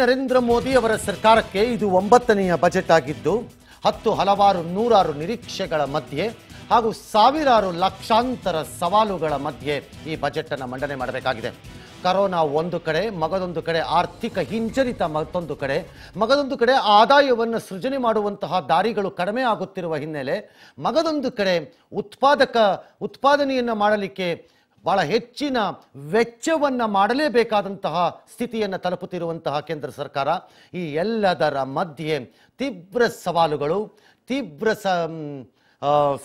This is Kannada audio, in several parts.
ನರೇಂದ್ರ ಮೋದಿ ಅವರ ಸರ್ಕಾರಕ್ಕೆ ಇದು ಒಂಬತ್ತನೆಯ ಬಜೆಟ್ ಆಗಿದ್ದು ಹತ್ತು ಹಲವಾರು ನೂರಾರು ನಿರೀಕ್ಷೆಗಳ ಮಧ್ಯೆ ಹಾಗೂ ಸಾವಿರಾರು ಲಕ್ಷಾಂತರ ಸವಾಲುಗಳ ಮಧ್ಯೆ ಈ ಬಜೆಟ್ ಅನ್ನು ಮಂಡನೆ ಮಾಡಬೇಕಾಗಿದೆ ಕರೋನಾ ಒಂದು ಕಡೆ ಮಗದೊಂದು ಕಡೆ ಆರ್ಥಿಕ ಹಿಂಜರಿತ ಮತ್ತೊಂದು ಕಡೆ ಮಗದೊಂದು ಕಡೆ ಆದಾಯವನ್ನು ಸೃಜನೆ ಮಾಡುವಂತಹ ದಾರಿಗಳು ಕಡಿಮೆ ಆಗುತ್ತಿರುವ ಹಿನ್ನೆಲೆ ಮಗದೊಂದು ಕಡೆ ಉತ್ಪಾದಕ ಉತ್ಪಾದನೆಯನ್ನು ಮಾಡಲಿಕ್ಕೆ ಬಹಳ ಹೆಚ್ಚಿನ ವೆಚ್ಚವನ್ನು ಮಾಡಲೇಬೇಕಾದಂತಹ ಸ್ಥಿತಿಯನ್ನು ತಲುಪುತ್ತಿರುವಂತಹ ಕೇಂದ್ರ ಸರ್ಕಾರ ಈ ಎಲ್ಲದರ ಮಧ್ಯೆ ತೀವ್ರ ಸವಾಲುಗಳು ತೀವ್ರ ಸ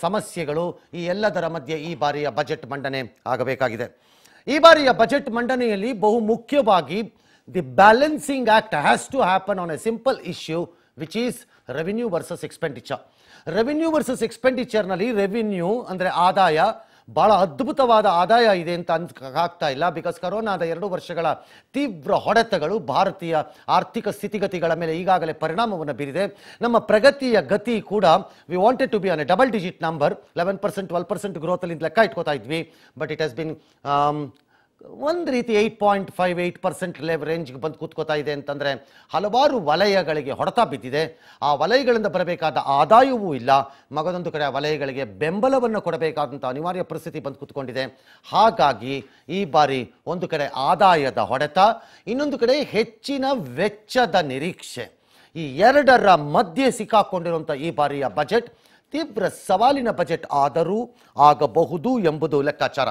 ಸಮಸ್ಯೆಗಳು ಈ ಎಲ್ಲದರ ಮಧ್ಯೆ ಈ ಬಾರಿಯ ಬಜೆಟ್ ಮಂಡನೆ ಆಗಬೇಕಾಗಿದೆ ಈ ಬಾರಿಯ ಬಜೆಟ್ ಮಂಡನೆಯಲ್ಲಿ ಬಹು ಮುಖ್ಯವಾಗಿ the balancing act has to happen on a simple issue which is revenue versus expenditure revenue versus ಎಕ್ಸ್ಪೆಂಡಿಚರ್ನಲ್ಲಿ ರೆವಿನ್ಯೂ ಅಂದರೆ ಆದಾಯ ಭಾಳ ಅದ್ಭುತವಾದ ಆದಾಯ ಇದೆ ಅಂತ ಅನ್ ಆಗ್ತಾ ಇಲ್ಲ ಬಿಕಾಸ್ ಕರೋನಾದ ಎರಡು ವರ್ಷಗಳ ತೀವ್ರ ಹೊಡೆತಗಳು ಭಾರತೀಯ ಆರ್ಥಿಕ ಸ್ಥಿತಿಗತಿಗಳ ಮೇಲೆ ಈಗಾಗಲೇ ಪರಿಣಾಮವನ್ನು ಬೀರಿದೆ ನಮ್ಮ ಪ್ರಗತಿಯ ಗತಿ ಕೂಡ we wanted to be on a double digit number eleven percent twelve percent ಗ್ರೋತಲ್ಲಿ ಲೆಕ್ಕ ಇಟ್ಕೋತಾ ಇದ್ವಿ ಬಟ್ ಇಟ್ ಹಸ್ ಬಿನ್ ಒಂದು ರೀತಿ eight point five eight percent ಲೆವ್ ರೇಂಜ್ಗೆ ಬಂದು ಕೂತ್ಕೋತಾ ಇದೆ ಅಂತಂದರೆ ಹಲವಾರು ವಲಯಗಳಿಗೆ ಹೊಡೆತ ಬಿದ್ದಿದೆ ಆ ವಲಯಗಳಿಂದ ಬರಬೇಕಾದ ಆದಾಯವೂ ಇಲ್ಲ ಮಗದೊಂದು ಕಡೆ ವಲಯಗಳಿಗೆ ಬೆಂಬಲವನ್ನು ಕೊಡಬೇಕಾದಂಥ ಅನಿವಾರ್ಯ ಪರಿಸ್ಥಿತಿ ಬಂದು ಕೂತ್ಕೊಂಡಿದೆ ಹಾಗಾಗಿ ಈ ಬಾರಿ ಒಂದು ಕಡೆ ಆದಾಯದ ಹೊಡೆತ ಇನ್ನೊಂದು ಕಡೆ ಹೆಚ್ಚಿನ ವೆಚ್ಚದ ನಿರೀಕ್ಷೆ ಈ ಎರಡರ ಮಧ್ಯೆ ಸಿಕ್ಕಾಕೊಂಡಿರುವಂಥ ಈ ಬಾರಿಯ ಬಜೆಟ್ ತೀವ್ರ ಸವಾಲಿನ ಬಜೆಟ್ ಆದರೂ ಆಗಬಹುದು ಎಂಬುದು ಲೆಕ್ಕಾಚಾರ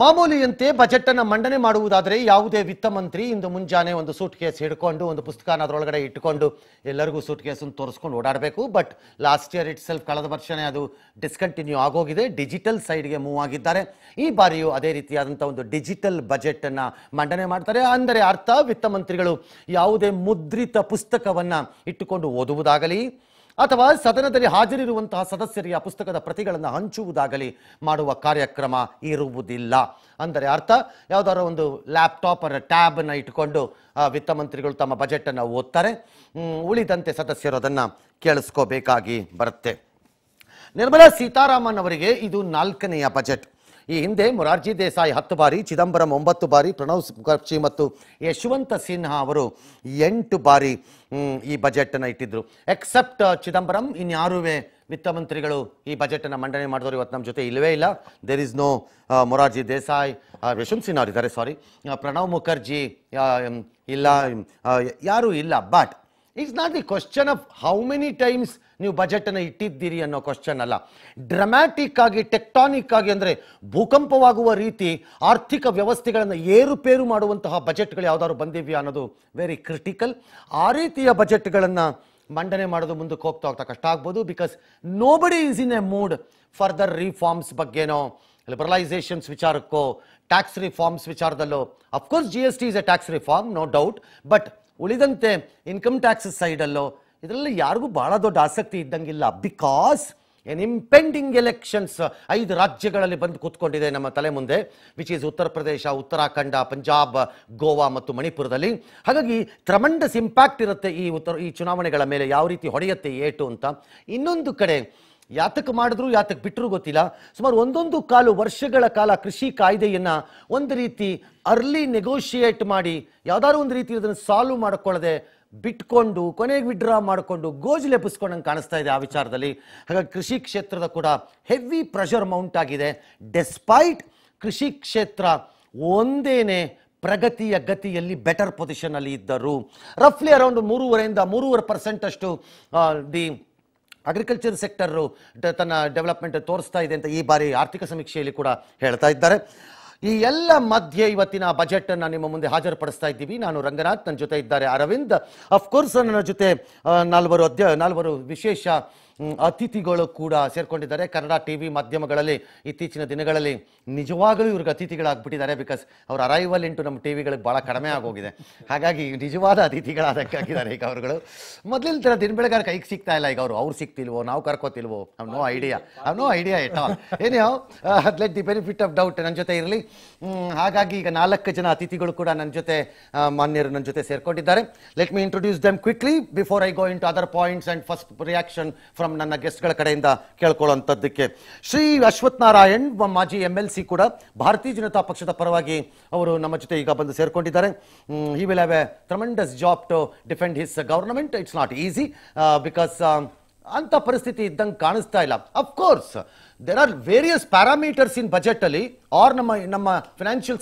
ಮಾಮೂಲಿಯಂತೆ ಬಜೆಟ್ ಅನ್ನು ಮಂಡನೆ ಮಾಡುವುದಾದರೆ ಯಾವುದೇ ವಿತ್ತ ಮಂತ್ರಿ ಇಂದು ಮುಂಜಾನೆ ಒಂದು ಸೂಟ್ ಕೇಸ್ ಹಿಡ್ಕೊಂಡು ಒಂದು ಪುಸ್ತಕನ ಅದರೊಳಗಡೆ ಇಟ್ಟುಕೊಂಡು ಎಲ್ಲರಿಗೂ ಸೂಟ್ ಕೇಸನ್ನು ತೋರಿಸ್ಕೊಂಡು ಓಡಾಡಬೇಕು but last year itself ಕಳೆದ ವರ್ಷನೇ ಅದು ಡಿಸ್ಕಂಟಿನ್ಯೂ ಆಗೋಗಿದೆ ಡಿಜಿಟಲ್ ಸೈಡ್ಗೆ ಮೂವ್ ಆಗಿದ್ದಾರೆ ಈ ಬಾರಿಯೂ ಅದೇ ರೀತಿಯಾದಂಥ ಒಂದು ಡಿಜಿಟಲ್ ಬಜೆಟನ್ನು ಮಂಡನೆ ಮಾಡ್ತಾರೆ ಅಂದರೆ ಅರ್ಥ ವಿತ್ತ ಮಂತ್ರಿಗಳು ಯಾವುದೇ ಮುದ್ರಿತ ಪುಸ್ತಕವನ್ನು ಇಟ್ಟುಕೊಂಡು ಓದುವುದಾಗಲಿ ಅಥವಾ ಸದನದಲ್ಲಿ ಹಾಜರಿರುವಂತಹ ಸದಸ್ಯರಿಗೆ ಆ ಪುಸ್ತಕದ ಪ್ರತಿಗಳನ್ನು ಹಂಚುವುದಾಗಲಿ ಮಾಡುವ ಕಾರ್ಯಕ್ರಮ ಇರುವುದಿಲ್ಲ ಅಂದರೆ ಅರ್ಥ ಯಾವುದಾದ್ರೂ ಒಂದು ಲ್ಯಾಪ್ಟಾಪ್ ಅಥವಾ ಟ್ಯಾಬನ್ನು ಇಟ್ಕೊಂಡು ವಿತ್ತ ಮಂತ್ರಿಗಳು ತಮ್ಮ ಬಜೆಟನ್ನು ಓದ್ತಾರೆ ಉಳಿದಂತೆ ಸದಸ್ಯರು ಅದನ್ನು ಕೇಳಿಸ್ಕೋಬೇಕಾಗಿ ಬರುತ್ತೆ ನಿರ್ಮಲಾ ಸೀತಾರಾಮನ್ ಅವರಿಗೆ ಇದು ನಾಲ್ಕನೆಯ ಬಜೆಟ್ ಈ ಹಿಂದೆ ಮೊರಾರ್ಜಿ ದೇಸಾಯಿ ಹತ್ತು ಬಾರಿ ಚಿದಂಬರಂ ಒಂಬತ್ತು ಬಾರಿ ಪ್ರಣವ್ ಮುಖರ್ಜಿ ಮತ್ತು ಯಶವಂತ ಸಿನ್ಹಾ ಅವರು ಎಂಟು ಬಾರಿ ಈ ಬಜೆಟನ್ನು ಇಟ್ಟಿದ್ದರು ಎಕ್ಸೆಪ್ಟ್ ಚಿದಂಬರಂ ಇನ್ಯಾರುವೆ ವಿತ್ತ ಮಂತ್ರಿಗಳು ಈ ಬಜೆಟನ್ನು ಮಂಡನೆ ಮಾಡಿದವರು ಇವತ್ತು ನಮ್ಮ ಜೊತೆ ಇಲ್ಲವೇ ಇಲ್ಲ there is no Morarji Desai Yashwant Sinha ಅವರಿದ್ದಾರೆ ಸಾರಿ ಪ್ರಣವ್ ಮುಖರ್ಜಿ ಇಲ್ಲ ಯಾರೂ ಇಲ್ಲ but it's not the question of how many times ನೀವು ಬಜೆಟನ್ನು ಇಟ್ಟಿದ್ದೀರಿ ಅನ್ನೋ ಕ್ವಶನ್ ಅಲ್ಲ ಡ್ರಮ್ಯಾಟಿಕ್ ಆಗಿ ಟೆಕ್ಟಾನಿಕ್ ಆಗಿ ಅಂದರೆ ಭೂಕಂಪವಾಗುವ ರೀತಿ ಆರ್ಥಿಕ ವ್ಯವಸ್ಥೆಗಳನ್ನು ಏರುಪೇರು ಮಾಡುವಂತಹ ಬಜೆಟ್ಗಳು ಯಾವ್ದಾದ್ರು ಬಂದಿವೆಯಾ ಅನ್ನೋದು ವೆರಿ ಕ್ರಿಟಿಕಲ್ ಆ ರೀತಿಯ ಬಜೆಟ್ಗಳನ್ನು ಮಂಡನೆ ಮಾಡೋದು ಮುಂದಕ್ಕೆ ಹೋಗ್ತಾ ಹೋಗ್ತಾ ಕಷ್ಟ ಆಗ್ಬೋದು because nobody is in a mood further reforms ಬಗ್ಗೆನೋ ಲಿಬರಲೈಸೇಷನ್ಸ್ ವಿಚಾರಕ್ಕೋ ಟ್ಯಾಕ್ಸ್ ರಿಫಾರ್ಮ್ಸ್ ವಿಚಾರದಲ್ಲೋ of course G S T is a tax reform no doubt but ಉಳಿದಂತೆ ಇನ್ಕಮ್ ಟ್ಯಾಕ್ಸ್ ಸೈಡಲ್ಲೋ ಇದರಲ್ಲಿ ಯಾರಿಗೂ ಭಾಳ ದೊಡ್ಡ ಆಸಕ್ತಿ ಇದ್ದಂಗಿಲ್ಲ ಬಿಕಾಸ್ ಎನ್ ಇಂಪೆಂಡಿಂಗ್ ಎಲೆಕ್ಷನ್ಸ್ ಐದು ರಾಜ್ಯಗಳಲ್ಲಿ ಬಂದು ಕೂತ್ಕೊಂಡಿದೆ ನಮ್ಮ ತಲೆ ಮುಂದೆ ವಿಚ್ ಈಸ್ ಉತ್ತರ ಪ್ರದೇಶ ಉತ್ತರಾಖಂಡ ಪಂಜಾಬ್ ಗೋವಾ ಮತ್ತು ಮಣಿಪುರದಲ್ಲಿ ಹಾಗಾಗಿ ತ್ರಮಂಡಸ್ ಇಂಪ್ಯಾಕ್ಟ್ ಇರುತ್ತೆ ಈ ಉತ್ತರ ಈ ಚುನಾವಣೆಗಳ ಮೇಲೆ ಯಾವ ರೀತಿ ಹೊಡೆಯುತ್ತೆ ಏಟು ಅಂತ ಇನ್ನೊಂದು ಕಡೆ ಯಾತಕ್ಕೆ ಮಾಡಿದ್ರು ಯಾತಕ್ಕೆ ಬಿಟ್ಟರು ಗೊತ್ತಿಲ್ಲ ಸುಮಾರು ಒಂದೊಂದು ಕಾಲು ವರ್ಷಗಳ ಕಾಲ ಕೃಷಿ ಕಾಯ್ದೆಯನ್ನು ಒಂದು ರೀತಿ ಅರ್ಲಿ ನೆಗೋಷಿಯೇಟ್ ಮಾಡಿ ಯಾವ್ದಾದ್ರು ಒಂದು ರೀತಿ ಅದನ್ನು ಸಾಲ್ವ್ ಮಾಡ್ಕೊಳ್ಳದೆ ಬಿಟ್ಕೊಂಡು ಕೊನೆಗೆ ವಿಡ್ರಾ ಮಾಡಿಕೊಂಡು ಗೋಜು ಲೆಪಿಸ್ಕೊಂಡಂಗೆ ಕಾಣಿಸ್ತಾ ಇದೆ ಆ ವಿಚಾರದಲ್ಲಿ ಹಾಗಾಗಿ ಕೃಷಿ ಕ್ಷೇತ್ರದ ಕೂಡ ಹೆವಿ ಪ್ರೆಷರ್ ಮೌಂಟ್ ಆಗಿದೆ ಡೆಸ್ಪೈಟ್ ಕೃಷಿ ಕ್ಷೇತ್ರ ಒಂದೇನೆ ಪ್ರಗತಿಯ ಗತಿಯಲ್ಲಿ ಬೆಟರ್ ಪೊಸಿಷನಲ್ಲಿ ಇದ್ದರು ರಫ್ಲಿ ಅರೌಂಡ್ ಮೂರುವರೆಯಿಂದ ಮೂರುವರೆ ಪರ್ಸೆಂಟ್ ಅಷ್ಟು ದಿ ಅಗ್ರಿಕಲ್ಚರ್ ಸೆಕ್ಟರ್ ತನ್ನ ಡೆವಲಪ್ಮೆಂಟ್ ತೋರಿಸ್ತಾ ಇದೆ ಅಂತ ಈ ಬಾರಿ ಆರ್ಥಿಕ ಸಮೀಕ್ಷೆಯಲ್ಲಿ ಕೂಡ ಹೇಳ್ತಾ ಇದ್ದಾರೆ ಈ ಎಲ್ಲ ಮಧ್ಯೆ ಇವತ್ತಿನ ಬಜೆಟ್ ಅನ್ನ ನಿಮ್ಮ ಮುಂದೆ ಹಾಜರುಪಡಿಸ್ತಾ ಇದ್ದೀವಿ ನಾನು ರಂಗನಾಥ್ ನನ್ನ ಜೊತೆ ಇದ್ದಾರೆ ಅರವಿಂದ್ ಅಫ್ಕೋರ್ಸ್ ನನ್ನ ಜೊತೆ ನಾಲ್ವರು ಅಧ್ಯ ನಾಲ್ವರು ವಿಶೇಷ ಅತಿಥಿಗಳು ಕೂಡ ಸೇರ್ಕೊಂಡಿದ್ದಾರೆ ಕನ್ನಡ ಟಿ ವಿ ಮಾಧ್ಯಮಗಳಲ್ಲಿ ಇತ್ತೀಚಿನ ದಿನಗಳಲ್ಲಿ ನಿಜವಾಗಲೂ ಇವ್ರಿಗೆ ಅತಿಥಿಗಳಾಗ್ಬಿಟ್ಟಿದ್ದಾರೆ ಬಿಕಾಸ್ ಅವ್ರ ಅರೈವಲ್ ಇಂಟು ನಮ್ಮ ಟಿ ವಿಗಳಿಗೆ ಭಾಳ ಕಡಿಮೆ ಆಗೋಗಿದೆ ಹಾಗಾಗಿ ನಿಜವಾದ ಅತಿಥಿಗಳಾದಕ್ಕಾಗಿದ್ದಾರೆ ಈಗ ಅವರುಗಳು ಮೊದಲಿನ ಥರ ದಿನ ಬೆಳಗಾರ ಕೈಗೆ ಸಿಗ್ತಾ ಇಲ್ಲ ಈಗ ಅವರು ಅವ್ರು ಸಿಗ್ತಿಲ್ವೋ ನಾವು ಕರ್ಕೋತಿಲ್ವೋ I've no idea I've no idea at all ಏನೇ let the benefit of doubt ನನ್ನ ಜೊತೆ ಇರಲಿ ಹಾಗಾಗಿ ಈಗ ನಾಲ್ಕು ಜನ ಅತಿಥಿಗಳು ಕೂಡ ನನ್ನ ಜೊತೆ ಮಾನ್ಯರು ನನ್ನ ಜೊತೆ ಸೇರ್ಕೊಂಡಿದ್ದಾರೆ let me introduce them quickly before I go into other points and first reaction from ನನ್ನ ನನ್ನ ಗೆಸ್ಟ್ಗಳ ಕಡೆಯಿಂದ ಕೇಳ್ಕೊಳ್ಳುವಂಥದ್ದಕ್ಕೆ ಶ್ರೀ ಅಶ್ವತ್ಥನಾರಾಯಣ್ ಮಾಜಿ ಎಮ್ ಎಲ್ ಸಿ ಕೂಡ ಭಾರತೀಯ ಜನತಾ ಪಕ್ಷದ ಪರವಾಗಿ ಅವರು ನಮ್ಮ ಜೊತೆ ಈಗ ಬಂದು ಸೇರಿಕೊಂಡಿದ್ದಾರೆ he will have a job to defend his government it's not easy because ಅಂಥ ಪರಿಸ್ಥಿತಿ ಇದ್ದಂಗೆ ಕಾಣಿಸ್ತಾ ಇಲ್ಲ of course there are various parameters in budget ಅಲ್ಲಿ ಆರ್ ನಮ್ಮ ನಮ್ಮ ಫಿನಾನ್ಷಿಯಲ್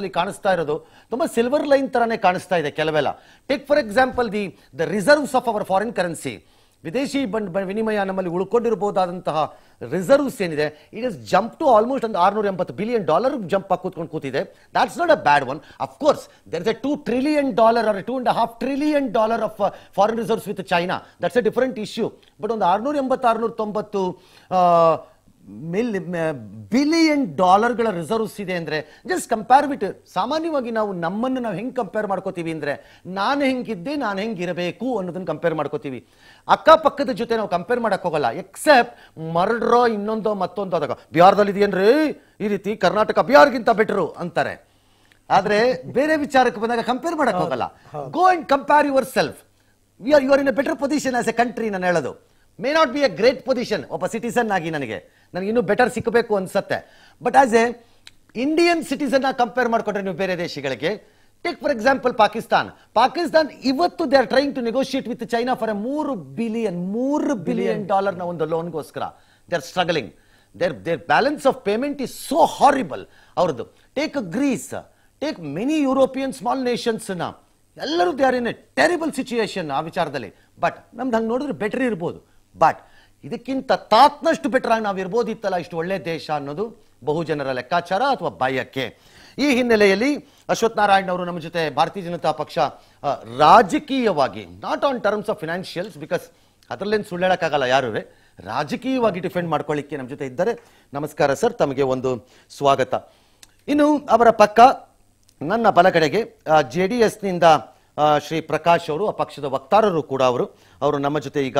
ಅಲ್ಲಿ ಕಾಣಿಸ್ತಾ ಇರೋದು ತುಂಬ ಸಿಲ್ವರ್ ಲೈನ್ ಥರನೇ ಕಾಣಿಸ್ತಾ ಇದೆ ಕೆಲವೆಲ್ಲ take for example the the reserves of our foreign currency ವಿದೇಶಿ ಬಂಡ್ ವಿನಿಮಯ ನಮ್ಮಲ್ಲಿ ಉಳ್ಕೊಂಡಿರಬಹುದಾದಂತಹ ರಿಸರ್ವ್ಸ್ ಏನಿದೆ it is jump to almost ಒಂದು ಆರ್ನೂರ ಎಂಬತ್ತು ಬಿಲಿಯನ್ ಡಾಲರ್ ಜಂಪ್ ಆಗಿ ಕೂತ್ಕೊಂಡು ಕೂತಿದೆ that's not a bad one of course there is a two trillion dollar or two and half trillion dollar of foreign reserves with China that's a different issue but ಒಂದು ಆರ್ನೂರ ಎಂಬತ್ತು ಆರ್ನೂರ ತೊಂಬತ್ತು uh, ಮಿಲ್ ಬಿಲಿಯನ್ ಡಾಲರ್ಗಳ ರಿಸರ್ವ್ಸ್ ಇದೆ ಅಂದ್ರೆ ಜಸ್ಟ್ ಕಂಪೇರ್ ಬಿಟ್ ಸಾಮಾನ್ಯವಾಗಿ ನಾವು ನಮ್ಮನ್ನು ನಾವು ಹೆಂಗೆ ಕಂಪೇರ್ ಮಾಡ್ಕೋತೀವಿ ಅಂದ್ರೆ ನಾನು ಹೆಂಗಿದ್ದೆ ನಾನು ಹೆಂಗಿರಬೇಕು ಅನ್ನೋದನ್ನ ಕಂಪೇರ್ ಮಾಡ್ಕೋತೀವಿ ಅಕ್ಕಪಕ್ಕದ ಜೊತೆ ನಾವು ಕಂಪೇರ್ ಮಾಡಕ್ ಹೋಗಲ್ಲ ಎಕ್ಸೆಪ್ಟ್ ಮರಡ್ರೋ ಇನ್ನೊಂದೋ ಮತ್ತೊಂದೋ ಅದಾಗ ಬಿಹಾರದಲ್ಲಿ ಇದೆಯೇನ್ರಿ ಈ ರೀತಿ ಕರ್ನಾಟಕ ಬಿಹಾರ್ಗಿಂತ ಬೆಟ್ರು ಅಂತಾರೆ ಆದ್ರೆ ಬೇರೆ ವಿಚಾರಕ್ಕೆ ಬಂದಾಗ ಕಂಪೇರ್ ಮಾಡಕ್ ಹೋಗಲ್ಲ go and compare yourself we are you are in a better position as a country ನಾನು ಹೇಳೋದು may not be a great position ಒಬ್ಬ ಸಿಟಿಸನ್ ಆಗಿ ನನಗೆ ನನಗೆ ಇನ್ನೂ ಬೆಟರ್ ಸಿಕ್ಕಬೇಕು ಅನಿಸುತ್ತೆ ಬಟ್ ಆಸ್ ಎ ಇಂಡಿಯನ್ ಸಿಟಿಸನ್ನ ಕಂಪೇರ್ ಮಾಡಿಕೊಂಡ್ರೆ ನೀವು ಬೇರೆ ದೇಶಗಳಿಗೆ take for example Pakistan Pakistan ಇವತ್ತು they are trying to negotiate with China for a ಮೂರು ಬಿಲಿಯನ್ ಮೂರು ಬಿಲಿಯನ್ ಡಾಲರ್ನ ಒಂದು ಲೋನ್ಗೋಸ್ಕರ they are struggling there there balance of payment is so horrible ಅವ್ರದ್ದು take Greece take many European small ನೇಷನ್ಸ್ನ ಎಲ್ಲರೂ they are in a terrible situation ಆ ವಿಚಾರದಲ್ಲಿ ಬಟ್ ನಮ್ದು ಹಂಗೆ ನೋಡಿದ್ರೆ ಬೆಟರ್ ಇರ್ಬೋದು ಬಟ್ ಇದಕ್ಕಿಂತ ತಾತ್ನಷ್ಟು ಬೆಟ್ರಾಗಿ ನಾವು ಇರ್ಬೋದಿತ್ತಲ್ಲ ಇಷ್ಟು ಒಳ್ಳೆ ದೇಶ ಅನ್ನೋದು ಬಹುಜನರ ಲೆಕ್ಕಾಚಾರ ಅಥವಾ ಬಾಯಕ್ಕೆ ಈ ಹಿನ್ನೆಲೆಯಲ್ಲಿ ಅಶ್ವತ್ಥನಾರಾಯಣ್ ಅವರು ನಮ್ಮ ಜೊತೆ ಭಾರತೀಯ ಜನತಾ ಪಕ್ಷ ರಾಜಕೀಯವಾಗಿ not on terms of financials because ಅದರಲ್ಲೇನು ಸುಳ್ಳು ಹೇಳೋಕ್ಕಾಗಲ್ಲ ಯಾರೂ ರಾಜಕೀಯವಾಗಿ ಡಿಫೆಂಡ್ ಮಾಡ್ಕೊಳ್ಳಿಕ್ಕೆ ನಮ್ಮ ಜೊತೆ ಇದ್ದಾರೆ ನಮಸ್ಕಾರ ಸರ್ ತಮಗೆ ಒಂದು ಸ್ವಾಗತ ಇನ್ನು ಅವರ ಪಕ್ಕ ನನ್ನ ಬಲಗಡೆಗೆ ಜೆ ಡಿ ಎಸ್ನಿಂದ ಶ್ರೀ ಪ್ರಕಾಶ್ ಅವರು ಆ ಪಕ್ಷದ ವಕ್ತಾರರು ಕೂಡ ಅವರು ಅವರು ನಮ್ಮ ಜೊತೆ ಈಗ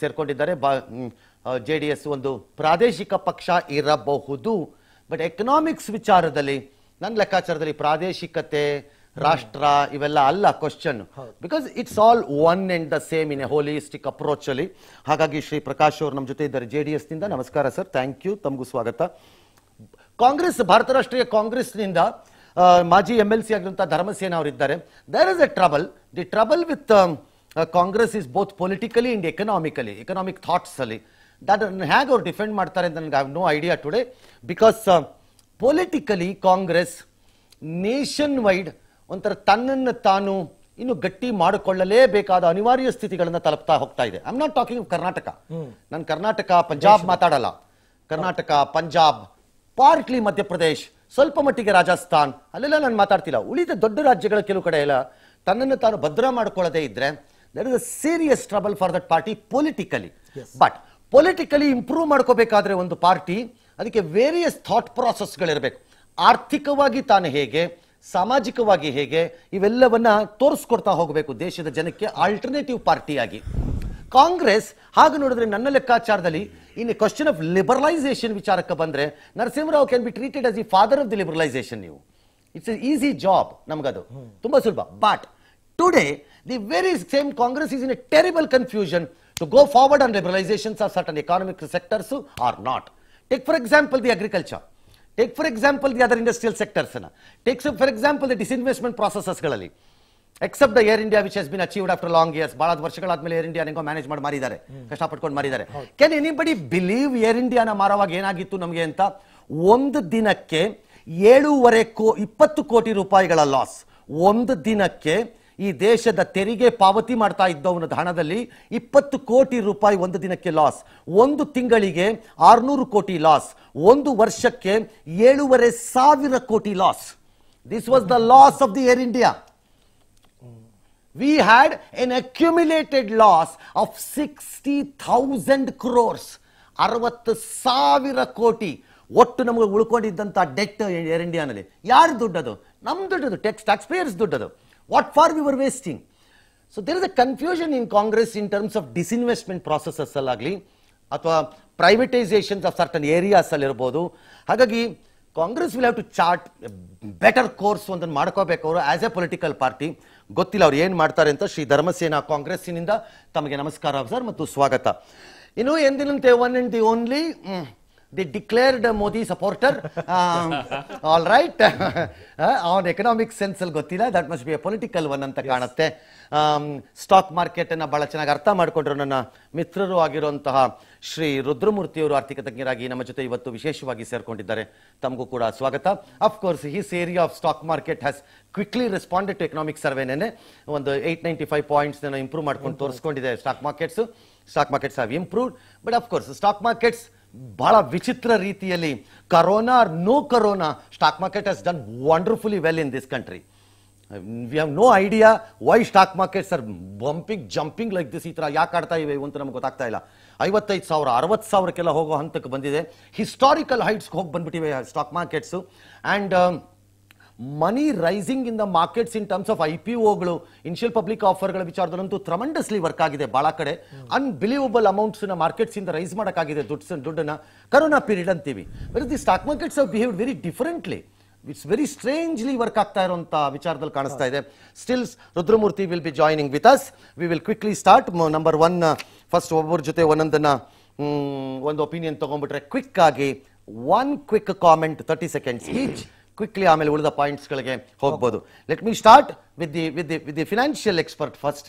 ಸೇರ್ಕೊಂಡಿದ್ದಾರೆ ಬಾ ಜೆ ಡಿ ಎಸ್ ಒಂದು ಪ್ರಾದೇಶಿಕ ಪಕ್ಷ ಇರಬಹುದು ಬಟ್ ಎಕನಾಮಿಕ್ಸ್ ವಿಚಾರದಲ್ಲಿ ನನ್ನ ಲೆಕ್ಕಾಚಾರದಲ್ಲಿ ಪ್ರಾದೇಶಿಕತೆ ರಾಷ್ಟ್ರ ಇವೆಲ್ಲ ಅಲ್ಲ question because it's all one and the same in a holistic approach ಅಲ್ಲಿ ಹಾಗಾಗಿ ಶ್ರೀ ಪ್ರಕಾಶ್ ಅವರು ನಮ್ಮ ಜೊತೆ ಇದ್ದಾರೆ ಜೆ ಡಿ ನಿಂದ ನಮಸ್ಕಾರ ಸರ್ ಥ್ಯಾಂಕ್ ಯು ತಮಗೂ ಸ್ವಾಗತ ಕಾಂಗ್ರೆಸ್ ಭಾರತ ರಾಷ್ಟ್ರೀಯ ಕಾಂಗ್ರೆಸ್ನಿಂದ ಮಾಜಿ ಎಂ ಎಲ್ ಸಿ ಆಗಿರುವಂತಹ ಧರ್ಮಸೇನ ಅವರಿದ್ದಾರೆ there is a trouble the trouble with Congress is both politically and economically economic thoughts ಅಲ್ಲಿ ದಟ್ ಹೇಗೆ ಅವ್ರು ಡಿಫೆಂಡ್ ಮಾಡ್ತಾರೆ ಅಂತ ನನಗೆ I no idea today because politically Congress nationwide ಒಂಥರ ತನ್ನನ್ನು ತಾನು ಇನ್ನು ಗಟ್ಟಿ ಮಾಡಿಕೊಳ್ಳಲೇಬೇಕಾದ ಅನಿವಾರ್ಯ ಸ್ಥಿತಿಗಳನ್ನು ತಲುಪ್ತಾ ಹೋಗ್ತಾ ಇದೆ ಐ ನಾಟ್ ಟಾಕಿಂಗ್ ಕರ್ನಾಟಕ ನಾನು ಕರ್ನಾಟಕ ಪಂಜಾಬ್ ಮಾತಾಡಲ್ಲ ಕರ್ನಾಟಕ ಪಂಜಾಬ್ ಪಾರ್ಟ್ಲಿ ಮಧ್ಯಪ್ರದೇಶ್ ಸ್ವಲ್ಪ ಮಟ್ಟಿಗೆ ರಾಜಸ್ಥಾನ್ ಅಲ್ಲೆಲ್ಲ ನಾನು ಮಾತಾಡ್ತಿಲ್ಲ ಉಳಿದ ದೊಡ್ಡ ರಾಜ್ಯಗಳ ಕೆಲವು ಕಡೆ ಎಲ್ಲ ತನ್ನನ್ನು ತಾನು ಭದ್ರ ಮಾಡ್ಕೊಳ್ಳದೆ ಇದ್ರೆ there is a serious trouble for that party politically but politically improve ಮಾಡ್ಕೋಬೇಕಾದ್ರೆ ಒಂದು ಪಾರ್ಟಿ ಅದಕ್ಕೆ ವೇರಿಯಸ್ ಥಾಟ್ ಪ್ರಾಸೆಸ್ಗಳಿರಬೇಕು ಆರ್ಥಿಕವಾಗಿ ತಾನು ಹೇಗೆ ಸಾಮಾಜಿಕವಾಗಿ ಹೇಗೆ ಇವೆಲ್ಲವನ್ನ ತೋರಿಸ್ಕೊಡ್ತಾ ಹೋಗಬೇಕು ದೇಶದ ಜನಕ್ಕೆ ಆಲ್ಟರ್ನೇಟಿವ್ ಪಾರ್ಟಿಯಾಗಿ ಕಾಂಗ್ರೆಸ್ ಹಾಗೆ ನೋಡಿದ್ರೆ ನನ್ನ ಲೆಕ್ಕಾಚಾರದಲ್ಲಿ ಇನ್ನು ಕ್ವಶನ್ ಆಫ್ ಲಿಬರಲೈಸೇಷನ್ ವಿಚಾರಕ್ಕೆ ಬಂದರೆ Narasimha Rao can be treated as the father of the liberalisation ನೀವು ಇಟ್ಸ್ ಎ ಈಸಿ ಜಾಬ್ ನಮಗದು ತುಂಬ ಸುಲಭ but today the very same Congress is in a terrible confusion to go forward on liberalisations of certain economic sectors are not take for example the agriculture take for example the other industrial ಸೆಕ್ಟರ್ಸ್ನ takes for example the disinvestment ಪ್ರಾಸೆಸಸ್ಗಳಲ್ಲಿ except the Air India which has been achieved after long years ಬಹಳ ವರ್ಷಗಳಾದ್ಮೇಲೆ ಏರ್ ಇಂಡಿಯಾ ನಿಮಗೆ ಮ್ಯಾನೇಜ್ ಮಾಡಿ ಮಾರಿದ್ದಾರೆ ಕಷ್ಟಪಟ್ಕೊಂಡು ಮಾರಿದ್ದಾರೆ ಕೆನ್ ಎನಿಬಡಿ ಬಿಲೀವ್ ಏರ್ ಇಂಡಿಯಾನ ಮಾರೋವಾಗ ಏನಾಗಿತ್ತು ನಮಗೆ ಅಂತ ಒಂದು ದಿನಕ್ಕೆ ಏಳೂವರೆ ಕೋ ಇಪ್ಪತ್ತು ಕೋಟಿ ರೂಪಾಯಿಗಳ ಲಾಸ್ ಒಂದು ದಿನಕ್ಕೆ ಈ ದೇಶದ ತೆರಿಗೆ ಪಾವತಿ ಮಾಡ್ತಾ ಇದ್ದವನ ಹಣದಲ್ಲಿ ಇಪ್ಪತ್ತು ಕೋಟಿ ರೂಪಾಯಿ ಒಂದು ದಿನಕ್ಕೆ ಲಾಸ್ ಒಂದು ತಿಂಗಳಿಗೆ ಆರ್ನೂರು ಕೋಟಿ ಲಾಸ್ ಒಂದು ವರ್ಷಕ್ಕೆ ಏಳೂವರೆ ಸಾವಿರ crore loss this was the loss of the Air India we had an accumulated loss of 60,000 crores. ಅರವತ್ತು ಸಾವಿರ ಕೋಟಿ ಒಟ್ಟು ನಮಗೆ ಉಳ್ಕೊಂಡಿದ್ದಂಥ ಡೆಟ್ ಏರ್ ಇಂಡಿಯಾನಲ್ಲಿ ಯಾರು ದುಡ್ಡದು ನಮ್ಮ ದುಡ್ಡದು ಟೆಕ್ಸ್ ಟ್ಯಾಕ್ಸ್ ಪೇಯರ್ಸ್ ದುಡ್ಡದು what for you wasting so there is a confusion in Congress in terms of disinvestment processes ಅಲ್ಲಾಗಲಿ ಅಥವಾ ಪ್ರೈವೇಟೈಸೇಷನ್ಸ್ ಆಫ್ ಸರ್ಟನ್ ಏರಿಯಾಸಲ್ಲಿರ್ಬೋದು ಹಾಗಾಗಿ Congress will have to chart better course ಒಂದನ್ನು ಮಾಡ್ಕೋಬೇಕು ಅವರು ಆಸ್ ಎ ಪೊಲಿಟಿಕಲ್ ಪಾರ್ಟಿ ಗೊತ್ತಿಲ್ಲ ಅವ್ರು ಏನು ಮಾಡ್ತಾರೆ ಅಂತ ಶ್ರೀ ಧರ್ಮಸೇನಾ ಕಾಂಗ್ರೆಸ್ಸಿನಿಂದ ತಮಗೆ ನಮಸ್ಕಾರ ಸರ್ ಮತ್ತು ಸ್ವಾಗತ ಇನ್ನು ಎಂದಿನಂತೆ one and the only the declared Modi supporter all right ಅವನ ಎಕನಾಮಿಕ್ ಸೆನ್ಸಲ್ಲಿ ಗೊತ್ತಿಲ್ಲ that must be a political one ಅಂತ ಕಾಣುತ್ತೆ ಸ್ಟಾಕ್ um, ಅನ್ನ ಬಹಳ ಚೆನ್ನಾಗಿ ಅರ್ಥ ಮಾಡಿಕೊಂಡ್ರು ನನ್ನ ಮಿತ್ರರು ಆಗಿರುವಂತಹ ಶ್ರೀ ರುದ್ರಮೂರ್ತಿಯವರು ಆರ್ಥಿಕ ತಜ್ಞರಾಗಿ ನಮ್ಮ ಜೊತೆ ಇವತ್ತು ವಿಶೇಷವಾಗಿ ಸೇರಿಕೊಂಡಿದ್ದಾರೆ ತಮಗೂ ಕೂಡ ಸ್ವಾಗತ of course his area of stock market has quickly responded to economic ಸರ್ವೆನೇ ಒಂದು eight ninety five points improve ಮಾಡ್ಕೊಂಡು ತೋರಿಸ್ಕೊಂಡಿದೆ stock markets stock markets have improved but of course stock markets ಬಹಳ ವಿಚಿತ್ರ ರೀತಿಯಲ್ಲಿ corona or no corona stock market has done wonderfully well in this country we have no idea why stock market are bumping jumping like this ಈ ಥರ ಯಾಕೆ ಆಡ್ತಾ ಇವೆ ಅಂತ ನಮ್ಗೆ ಗೊತ್ತಾಗ್ತಾ ಇಲ್ಲ ಐವತ್ತೈದು ಸಾವಿರ ಅರವತ್ತು ಸಾವಿರಕ್ಕೆಲ್ಲ ಹೋಗೋ ಹಂತಕ್ಕೆ ಬಂದಿದೆ ಹಿಸ್ಟಾರಿಕಲ್ ಹೈಟ್ಸ್ಗೆ ಹೋಗಿ ಬಂದ್ಬಿಟ್ಟಿವೆ stock markets and rising in the markets in terms of I P ಗಳು ಇನಿಷಿಯಲ್ ಪಬ್ಲಿಕ್ ಆಫರ್ಗಳ ವಿಚಾರದಲ್ಲಂತೂ ತ್ರಮಂಡಸ್ಲಿ ವರ್ಕ್ ಆಗಿದೆ ಭಾಳ ಕಡೆ ಅನ್ಬಿಲೀವಬಲ್ ಮಾರ್ಕೆಟ್ಸ್ ಇಂದ ರೈಸ್ ಮಾಡೋಕ್ಕಾಗಿದೆ ದುಡ್ಸ್ ದುಡ್ಡನ್ನ ಕರೋನಾ ಪೀರಿಯಡ್ ಅಂತೀವಿ very the stock markets of behave very differently it's very strangely work ಆಗ್ತಾ ಇರುವಂತ ವಿಚಾರದಲ್ಲಿ ಕಾಣಿಸ್ತಾ ಇದೆ still Rudramurthy will be joining with us we will quickly start number one first ಒಬ್ಬರ ಜೊತೆ ಒಂದೊಂದನ್ನು ಒಂದು ಒಪಿನಿಯನ್ ತಗೊಂಡ್ಬಿಟ್ರೆ ಕ್ವಿಕ್ ಆಗಿ one quick comment thirty seconds each quickly ಆಮೇಲೆ ಉಳಿದ ಪಾಯಿಂಟ್ಸ್ಗಳಿಗೆ ಹೋಗ್ಬೋದು let me start with the with the with the financial expert first